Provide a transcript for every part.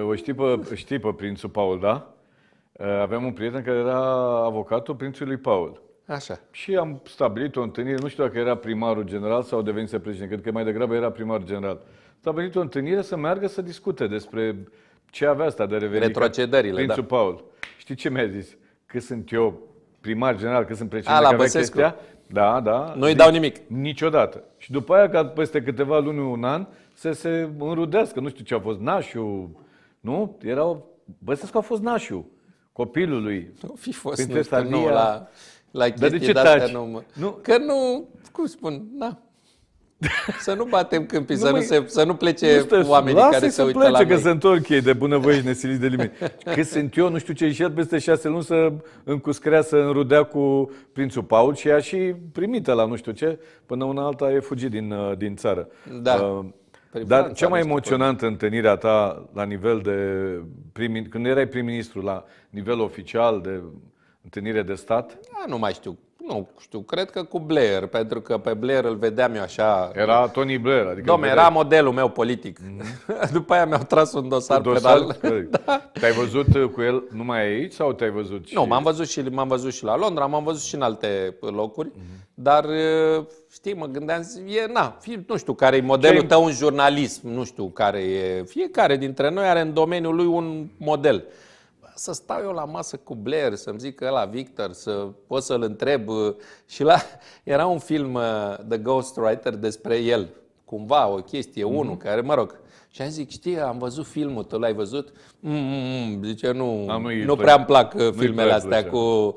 O știi pe, știi pe prințul Paul, da? Aveam un prieten care era avocatul prințului Paul. Așa. Și am stabilit o întâlnire, nu știu dacă era primarul general sau devenise președinte, cred că mai degrabă era primar general. Stabilit o întâlnire să meargă să discute despre ce avea asta de revenit. Retrocedările, da. Prințul da. Paul. Știi ce mi-a zis? Că sunt eu primar general, că sunt președinte, A, la că chestia. Da, da. Nu-i dau nimic. Niciodată. Și după aia, ca peste câteva luni, un an, să se înrudească. Nu știu ce a fost nașul, nu? Erau, Băsescu a fost nașul copilului. Nu fi fost, nu că nu, la, la Dar de ce taci? Nu, nu, Că nu, cum spun, da. Să nu batem câmpii, nu să, mai, nu se, să nu plece nu stă, oamenii care se uită plece, la că noi. că se întorc ei de bunăvoie și nesiliți de limit. Că sunt eu, nu știu ce, și peste șase luni să încuscrea, să înrudea cu prințul Paul și a și primită la nu știu ce, până una alta e fugit din, uh, din țară. Da. Uh, prin Dar cea mai emoționantă întâlnirea ta la nivel de prim, când erai prim-ministru, la nivel oficial de întâlnire de stat? Da, nu mai știu nu știu, cred că cu Blair, pentru că pe Blair îl vedeam eu așa. Era Tony Blair. Adică Dom'le, era modelul meu politic. Mm-hmm. După aia mi-au tras un dosar, un dosar penal. da. Te-ai văzut cu el numai aici sau te-ai văzut și... Nu, m-am văzut și, m-am văzut și la Londra, m-am văzut și în alte locuri, mm-hmm. dar știi, mă gândeam, e, na, fi, nu știu care e modelul ce tău în jurnalism, nu știu care e. Fiecare dintre noi are în domeniul lui un model să stau eu la masă cu Blair, să-mi zic că la Victor, să pot să-l întreb. Uh, și la, era un film, uh, The Ghostwriter, despre el. Cumva, o chestie, mm-hmm. unul care, mă rog, și am zis știi, am văzut filmul, tu l-ai văzut? Mm, mm, mm zice, nu, da, nu prea îmi plac uh, nu filmele astea cu...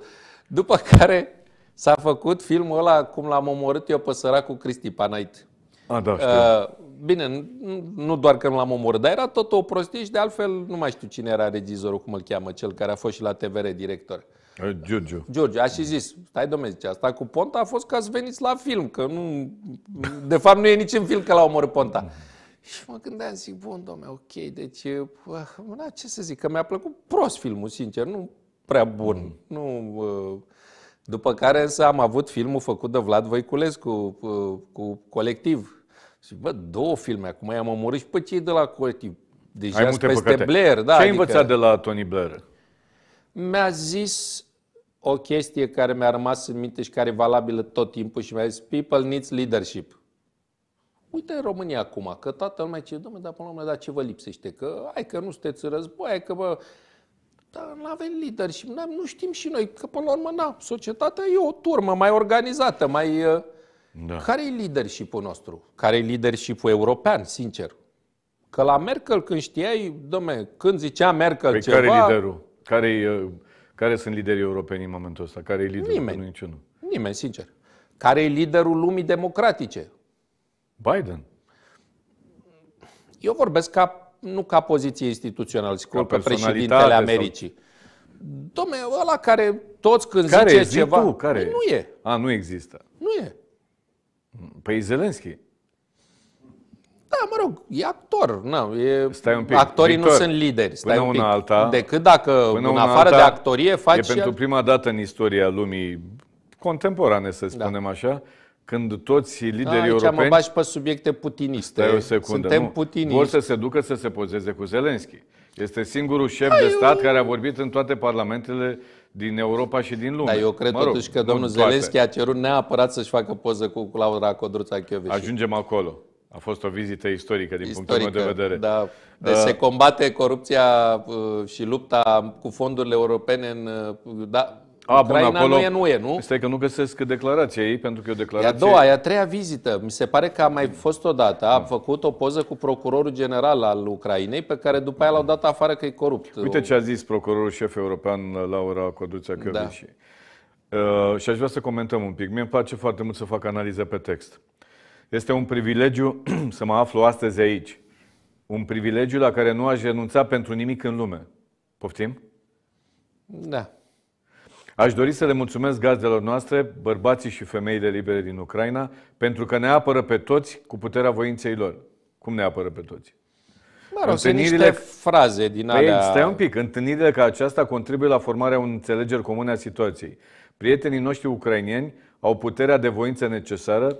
După care s-a făcut filmul ăla cum l-am omorât eu pe săracul Cristi Panait. A, da, știu. Uh, bine, nu doar că nu l-am omorât, dar era tot o prostie și de altfel nu mai știu cine era regizorul, cum îl cheamă, cel care a fost și la TVR director. Eh, Giurgiu. Giurgiu, a și zis, stai domnule, zice, asta cu Ponta a fost ca să veniți la film, că nu, de fapt nu e nici în film că l-a omorât Ponta. Și mă gândeam, zic, bun, domnule ok, deci, eh, bă, da, ce să zic, că mi-a plăcut prost filmul, sincer, nu prea bun. Mm. Nu, eh, după care însă am avut filmul făcut de Vlad Voiculescu cu, cu colectiv, și bă, două filme, acum i-am omorât și pe cei de la Collectiv. Deci Ai multe peste păcate. Blair, da. Ce ai adică învățat de la Tony Blair? Mi-a zis o chestie care mi-a rămas în minte și care e valabilă tot timpul și mi-a zis People needs leadership. Uite în România acum, că toată lumea ce domnule, dar până la urmă, dar ce vă lipsește? Că ai că nu sunteți în război, că vă... dar nu avem leadership, nu știm și noi, că până la urmă, na, societatea e o turmă mai organizată, mai... Uh, da. Care e leadership-ul nostru? Care e leadership-ul european, sincer? Că la Merkel, când știai, domne, când zicea Merkel păi ceva... care e liderul? Care, care sunt liderii europeni în momentul ăsta? Care e liderul? Nimeni. Nu niciunul. Nimeni, sincer. Care e liderul lumii democratice? Biden. Eu vorbesc ca, nu ca poziție instituțională, ca, ca președintele Americii. Sau... Domne, ăla care toți când care zice ceva... Tu? Care? Păi nu e. A, nu există. Nu e. Păi Zelenski. Da, mă rog, e actor. Na, e... Stai un pic. Actorii Victor, nu sunt lideri. Stai până un pic. una alta. Decât dacă, până în afară alta, de actorie, faci... E pentru prima dată în istoria lumii contemporane, să da. spunem da. așa, când toți liderii da, aici europeni... mă bași pe subiecte putiniste. Stai o secundă, Suntem nu. putiniști. Vor să se ducă să se pozeze cu Zelenski. Este singurul șef Ai, de stat care a vorbit în toate parlamentele din Europa și din lume. Da, eu cred mă rog, totuși că domnul Zelenski a cerut neapărat să-și facă poză cu Laura Codruța Chioveși. Ajungem acolo. A fost o vizită istorică din istorică, punctul meu de vedere. Da. De deci uh, se combate corupția uh, și lupta cu fondurile europene în uh, da, a, Ucraina bun, acolo, nu e nu e, nu? Stai că nu găsesc declarația ei, pentru că e o declarație... E a doua, e a treia vizită. Mi se pare că a mai fost o dată. A da. făcut o poză cu procurorul general al Ucrainei, pe care după aia l-au dat afară că e corupt. Uite ce a zis procurorul șef european Laura Codruța Căveșii. Da. Uh, și aș vrea să comentăm un pic. Mie îmi place foarte mult să fac analize pe text. Este un privilegiu să mă aflu astăzi aici. Un privilegiu la care nu aș renunța pentru nimic în lume. Poftim? Da. Aș dori să le mulțumesc gazdelor noastre, bărbații și femeile libere din Ucraina, pentru că ne apără pe toți cu puterea voinței lor. Cum ne apără pe toți? Mă rog, sunt niște fraze din păi, alea... Stai un pic. Întâlnirile ca aceasta contribuie la formarea unei înțelegeri comune a situației. Prietenii noștri ucrainieni au puterea de voință necesară,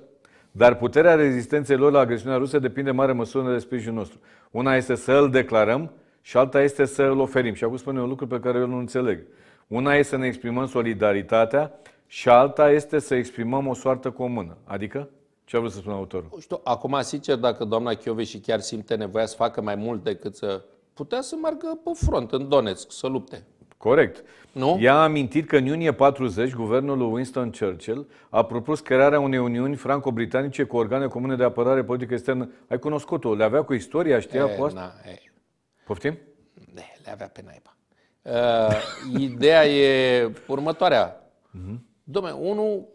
dar puterea rezistenței lor la agresiunea rusă depinde în mare măsură de sprijinul nostru. Una este să îl declarăm, și alta este să îl oferim. Și acum spune un lucru pe care eu nu înțeleg. Una este să ne exprimăm solidaritatea și alta este să exprimăm o soartă comună. Adică? Ce a vrut să spună autorul? Nu știu, acum sincer, dacă doamna și chiar simte nevoia să facă mai mult decât să... Putea să meargă pe front, în Donetsk, să lupte. Corect. Nu? Ea a amintit că în iunie 40, guvernul lui Winston Churchill a propus crearea unei uniuni franco-britanice cu organe comune de apărare politică externă. Ai cunoscut-o, le avea cu istoria, știa e, cu asta? Na, e. Poftim? Ne, le avea pe naiba. Uh, ideea e următoarea. Uh-huh. Dom'le, unul,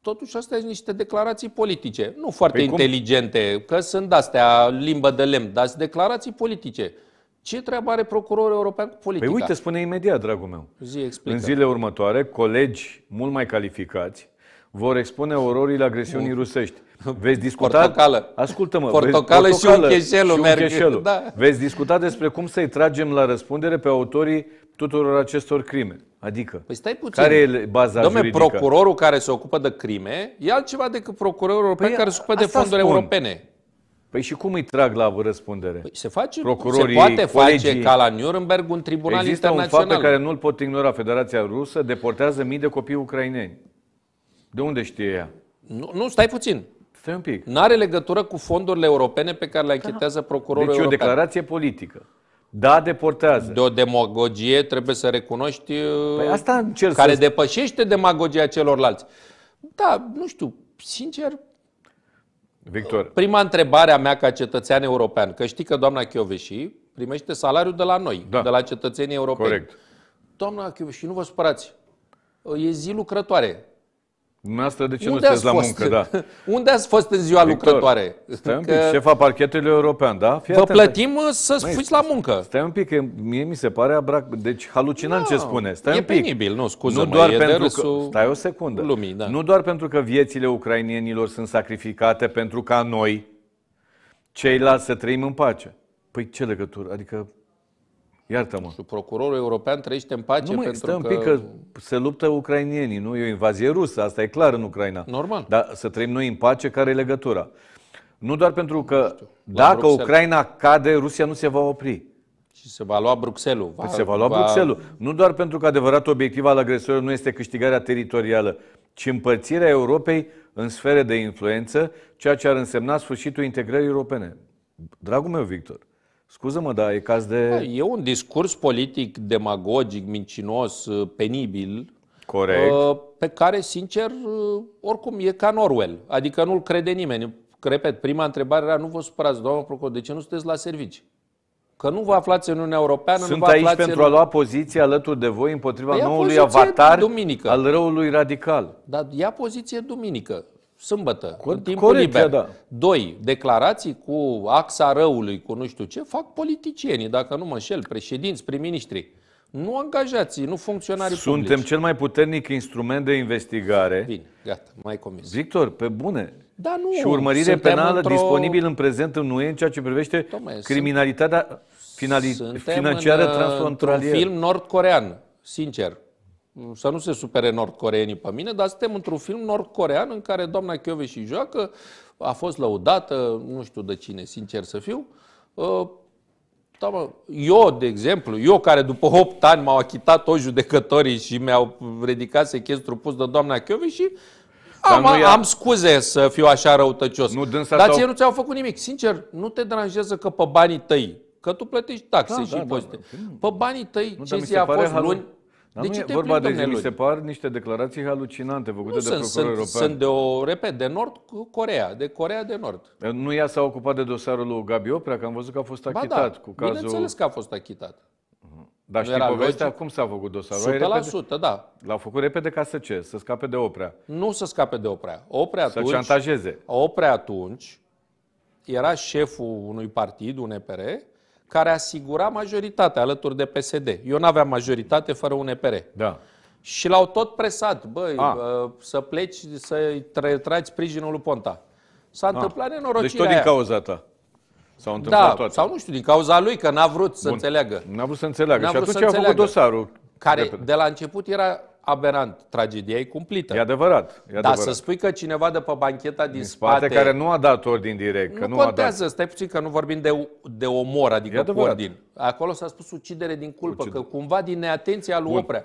totuși astea sunt niște declarații politice. Nu foarte păi inteligente, cum? că sunt astea limbă de lemn, dar sunt declarații politice. Ce treabă are procurorul european cu politica? Păi uite, spune imediat, dragul meu. Zi, explică. În zilele următoare, colegi mult mai calificați vor expune ororile agresiunii Bun. rusești. Veți discuta... Portocală. Ascultă-mă. Portocală, vezi, portocală și uncheșelul. Și uncheșelul. Da. Veți discuta despre cum să-i tragem la răspundere pe autorii tuturor acestor crime. Adică, păi stai puțin. care e baza Domne, juridică? procurorul care se ocupă de crime e altceva decât procurorul european păi care se ocupă de fonduri spun. europene. Păi și cum îi trag la răspundere? Păi se face, Procurorii, se poate colegii, face ca la Nuremberg un tribunal Există internațional. Există un fapt pe care nu-l pot ignora. Federația Rusă deportează mii de copii ucraineni. De unde știe ea? Nu, nu stai puțin. Stai un pic. N-are legătură cu fondurile europene pe care le anchetează da. procurorul deci e o o declarație politică. Da, deportează. De o demagogie trebuie să recunoști păi uh, asta încerc care să... depășește demagogia celorlalți. Da, nu știu, sincer, Victor. Uh, prima întrebare a mea ca cetățean european, că știi că doamna Chioveși primește salariul de la noi, da. de la cetățenii europeni. Corect. Doamna Chioveși, nu vă supărați, uh, e zi lucrătoare. Dumneavoastră de ce Unde nu sunteți la muncă? Da. Unde ați fost în ziua Victor, lucrătoare? Stai un pic, șefa parchetului european, da? Fii Vă atent. plătim uh, să Măi, fiți la muncă. Stai un pic, că mie mi se pare abrac... Deci halucinant no, da, ce spune. Stai e un pic. penibil, nu, scuză nu mă, doar e pentru că... Stai o secundă. Lumii, da. Nu doar pentru că viețile ucrainienilor sunt sacrificate pentru ca noi, ceilalți să trăim în pace. Păi ce legătură? Adică Iartă-mă. Și procurorul european trăiește în pace nu, mă, pentru stă un pic că... se luptă ucrainienii, nu? E o invazie rusă, asta e clar în Ucraina. Normal. Dar să trăim noi în pace, care e legătura? Nu doar pentru că dacă Bruxelles. Ucraina cade, Rusia nu se va opri. Și se va lua Bruxelles. Va, păi se va lua va... Bruxelles. Nu doar pentru că adevărat obiectiv al agresorilor nu este câștigarea teritorială, ci împărțirea Europei în sfere de influență, ceea ce ar însemna sfârșitul integrării europene. Dragul meu, Victor, Scuză-mă, dar e caz de... Da, e un discurs politic demagogic, mincinos, uh, penibil, Corect. Uh, pe care, sincer, uh, oricum e ca Norwell, Adică nu-l crede nimeni. Repet, prima întrebare era, nu vă supărați, doamnă procuror, de ce nu sunteți la servici? Că nu vă aflați în Uniunea Europeană, Sunt nu vă aici pentru în... a lua poziție alături de voi împotriva păi noului avatar duminică. al răului radical. Dar ia poziție duminică sâmbătă, Cor- în timpul corect, liber. Da. Doi, declarații cu axa răului, cu nu știu ce, fac politicienii, dacă nu mă înșel, președinți, prim-ministri. Nu angajații, nu funcționarii Suntem publici. cel mai puternic instrument de investigare. Bine, gata, mai comis. Victor, pe bune. Da, nu. Și urmărire penală disponibilă în prezent în UE în ceea ce privește Tome, criminalitatea finali... financiară transfrontalieră. Uh, într-un film nord-corean, sincer. Să nu se supere nordcoreenii pe mine, dar suntem într-un film nordcorean în care doamna și joacă, a fost lăudată, nu știu de cine, sincer să fiu. Uh, da, eu, de exemplu, eu care după 8 ani m-au achitat toți judecătorii și mi-au ridicat sechestru pus de doamna și am, Dar am scuze să fiu așa răutăcios. Nu dânsa Dar ție nu ți-au făcut nimic. Sincer, nu te deranjează că pe banii tăi, că tu plătești taxe da, și da, da impozite, da, da. pe banii tăi, nu, ce zi a fost luni, dar de nu ce e vorba de, mi se par niște declarații halucinante făcute nu de sunt, procurorul sunt, european. Sunt de o, repet, de Nord Corea, de Corea de Nord. Nu ea s-a ocupat de dosarul lui Gabi Oprea, că am văzut că a fost achitat ba da, cu cazul... bineînțeles că a fost achitat. Dar știi povestea? Logic. Cum s-a făcut dosarul? 100%, repede, da. L-au făcut repede ca să ce? Să scape de Oprea. Nu să scape de Oprea. Oprea să atunci, șantajeze. Oprea atunci era șeful unui partid, un EPR, care asigura majoritatea alături de PSD. Eu nu aveam majoritate fără un EPR. Da. Și l-au tot presat, băi, ah. să pleci, să tragi sprijinul lui Ponta. S-a A. Ah. întâmplat deci nenorocirea Deci tot din cauza ta. S-au da, întâmplat da, toate. sau nu știu, din cauza lui, că n-a vrut să Bun. înțeleagă. N-a vrut să înțeleagă n-a și atunci a făcut dosarul. Care repede. de la început era aberant, tragedia e cumplită. E adevărat. E adevărat. Dar să spui că cineva de pe bancheta din, din spate, spate... care nu a dat ordin direct. Nu, că nu contează, a dat... stai puțin că nu vorbim de, de omor, adică cu ordin. Acolo s-a spus ucidere din culpă, ucidere. că cumva din neatenția lui Bun. Oprea.